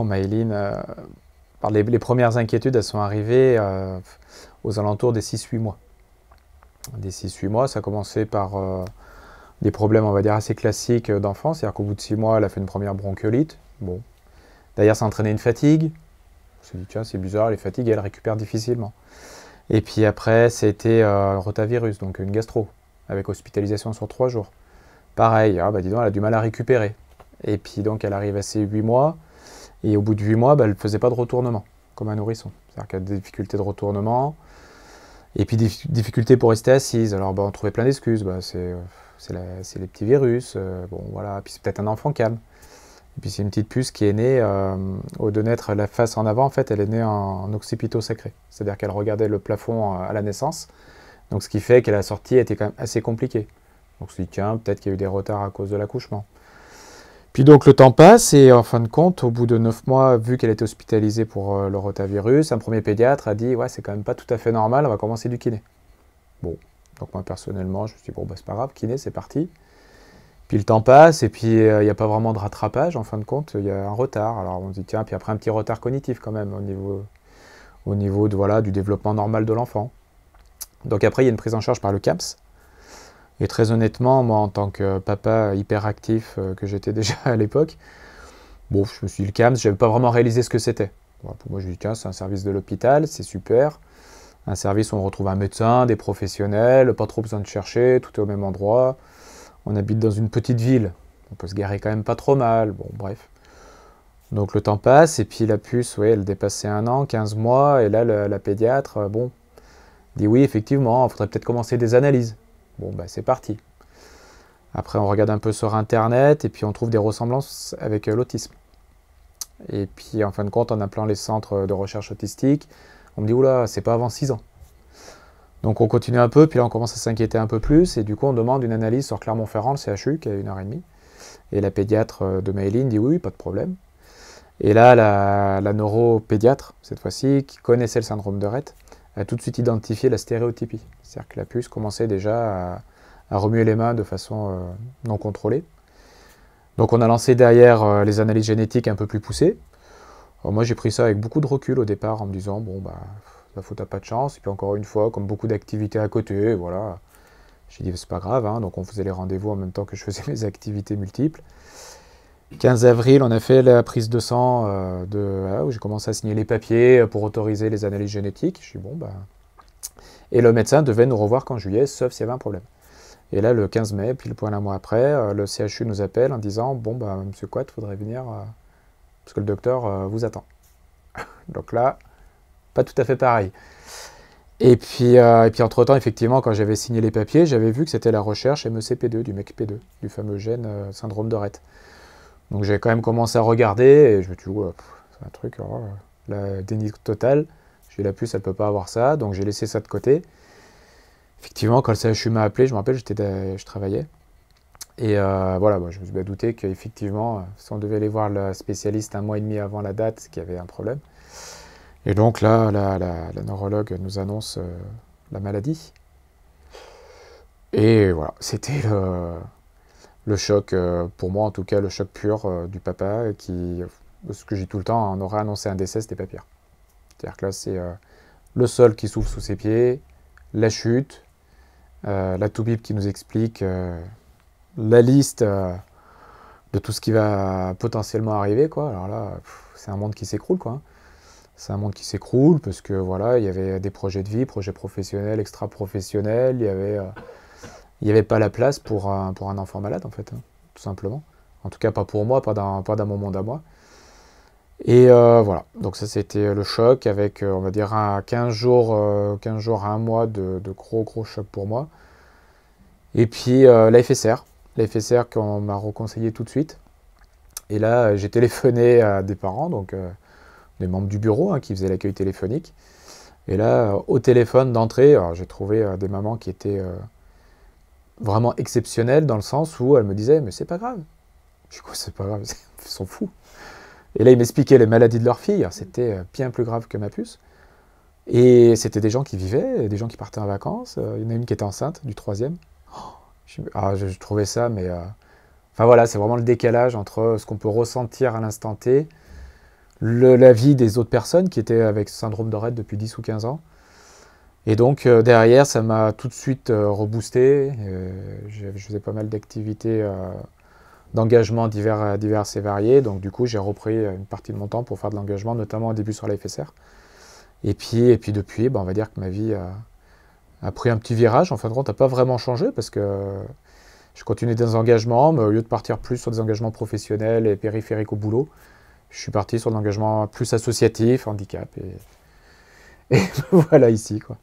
Euh, pour les, premières inquiétudes, elles sont arrivées euh, aux alentours des 6-8 mois. Des 6-8 mois, ça a commencé par euh, des problèmes, on va dire, assez classiques d'enfance. C'est-à-dire qu'au bout de 6 mois, elle a fait une première bronchiolite. Bon. D'ailleurs, ça entraînait une fatigue. On s'est dit, tiens, c'est bizarre, les fatigues, elle récupère difficilement. Et puis après, c'était un rotavirus, donc une gastro, avec hospitalisation sur 3 jours. Pareil, disons, ah bah, elle a du mal à récupérer. Et puis donc, elle arrive à ses 8 mois. Et au bout de 8 mois, bah, elle ne faisait pas de retournement, comme un nourrisson. C'est-à-dire qu'elle a des difficultés de retournement, et puis des difficultés pour rester assise. Alors bah, on trouvait plein d'excuses. Bah, euh, c'est, les petits virus, euh, bon voilà, puis c'est peut-être un enfant calme. Et puis c'est une petite puce qui est née, euh, au de naître la face en avant, en fait, elle est née en, occipito sacré. C'est-à-dire qu'elle regardait le plafond à la naissance. Donc ce qui fait que la sortie était quand même assez compliquée. Donc on se dit, tiens, peut-être qu'il y a eu des retards à cause de l'accouchement. Puis donc le temps passe et en fin de compte, au bout de neuf mois, vu qu'elle était hospitalisée pour euh, le rotavirus, un premier pédiatre a dit ouais c'est quand même pas tout à fait normal, on va commencer du kiné. Bon, donc moi personnellement je me suis dit bon bah c'est pas grave, kiné c'est parti. Puis le temps passe et puis il euh, n'y a pas vraiment de rattrapage en fin de compte, il y a un retard. Alors on se dit tiens, puis après un petit retard cognitif quand même au niveau, au niveau de, voilà, du développement normal de l'enfant. Donc après il y a une prise en charge par le CAPS et très honnêtement, moi, en tant que papa hyperactif euh, que j'étais déjà à l'époque, bon, je me suis dit, le CAMS, je n'avais pas vraiment réalisé ce que c'était. pour moi, je me suis tiens, c'est un service de l'hôpital, c'est super. Un service où on retrouve un médecin, des professionnels, pas trop besoin de chercher, tout est au même endroit. On habite dans une petite ville, on peut se garer quand même pas trop mal, bon, bref. Donc le temps passe, et puis la puce, ouais, elle dépassait un an, 15 mois, et là, la pédiatre, euh, bon, dit oui, effectivement, il faudrait peut-être commencer des analyses. Bon, ben c'est parti. Après, on regarde un peu sur Internet et puis on trouve des ressemblances avec euh, l'autisme. Et puis, en fin de compte, en appelant les centres de recherche autistique, on me dit, oula, c'est pas avant 6 ans. Donc on continue un peu, puis là on commence à s'inquiéter un peu plus, et du coup on demande une analyse sur Clermont-Ferrand, le CHU, qui est une heure et demie. Et la pédiatre euh, de Mayline dit oui, pas de problème. Et là, la, neuropédiatre, cette fois-ci, qui connaissait le syndrome de Rett, a tout de suite identifié la stéréotypie. C'est-à-dire que la puce commençait déjà à, remuer les mains de façon euh, non contrôlée. Donc on a lancé derrière euh, les analyses génétiques un peu plus poussées. Euh, moi j'ai pris ça avec beaucoup de recul au départ en me disant bon bah la faute à pas de chance et puis encore une fois comme beaucoup d'activités à côté voilà j'ai dit c'est pas grave hein. donc on faisait les rendez-vous en même temps que je faisais mes activités multiples 15 avril, on a fait la prise de sang euh, où j'ai commencé à signer les papiers euh, pour autoriser les analyses génétiques. Je suis bon, bah. Et le médecin devait nous revoir qu'en juillet, sauf s'il y avait un problème. Et là, le 15 mai, puis le point un mois après, euh, le CHU nous appelle en disant Bon, bah, monsieur Quat, il faudrait venir parce que le docteur vous attend. Donc là, pas tout à fait pareil. Et puis, entre-temps, effectivement, quand j'avais signé les papiers, j'avais vu que c'était la recherche MECP2, du MECP2, du fameux gène syndrome de Rett. Donc j'ai quand même commencé à regarder et je me suis dit, c'est un truc, oh, la déni total. J'ai la puce, elle peut pas avoir ça, donc j'ai laissé ça de côté. Effectivement, quand le CHU m'a appelé, je me rappelle, j'étais, je travaillais. Et euh, voilà, je me suis douté qu'effectivement, euh, si on devait aller voir le spécialiste un mois et demi avant la date, qu'il y avait un problème. Et donc là, la, neurologue nous annonce euh, la maladie. Et voilà, c'était le, le choc, euh, pour moi en tout cas, le choc pur euh, du papa, qui, euh, ce que j'ai tout le temps, on aurait annoncé un décès, c'était pas C'est-à-dire que là, c'est le sol qui s'ouvre sous ses pieds, la chute, la toubib qui nous explique la liste de tout ce qui va potentiellement arriver, quoi. Alors là, c'est un monde qui s'écroule, quoi. Hein. C'est un monde qui s'écroule parce que voilà, il y avait des projets de vie, projets professionnels, extra-professionnels, il y avait il n'y avait pas la place pour un, pour un enfant malade, en fait, hein, tout simplement. En tout cas, pas pour moi, pas d'un monde à moi. Et euh, voilà, donc ça c'était euh, le choc avec, euh, on va dire, un 15 jours, 15 jours à un mois de, gros gros choc pour moi. Et puis la FSR, la FSR qu'on m'a reconseillé tout de suite. Et là, j'ai téléphoné à des parents, donc des membres du bureau hein, qui faisaient l'accueil téléphonique. Et là, au téléphone d'entrée, j'ai trouvé des mamans qui étaient vraiment exceptionnelle dans le sens où elle me disait mais c'est pas grave. Je dis quoi c'est pas grave, ils sont fous. Et là ils m'expliquaient les maladies de leur fille, c'était euh, bien plus grave que ma puce. Et c'était des gens qui vivaient, des gens qui partaient en vacances. Euh, il y en a une qui était enceinte du troisième. Oh, je, ah, trouvais ça, mais... Euh, enfin voilà, c'est vraiment le décalage entre ce qu'on peut ressentir à l'instant T, la vie des autres personnes qui étaient avec ce syndrome de depuis 10 ou 15 ans, et donc euh, derrière, ça m'a tout de suite euh, reboosté. Euh, je faisais pas mal d'activités, d'engagement divers, divers et variés. Donc du coup, j'ai repris une partie de mon temps pour faire de l'engagement, notamment au début sur la FSR. Et puis, et puis depuis, bah, on va dire que ma vie a pris un petit virage. En fin de compte, n'a pas vraiment changé parce que je continuais des engagements, mais au lieu de partir plus sur des engagements professionnels et périphériques au boulot, je suis parti sur l'engagement plus associatif, handicap. Et, et voilà ici, quoi.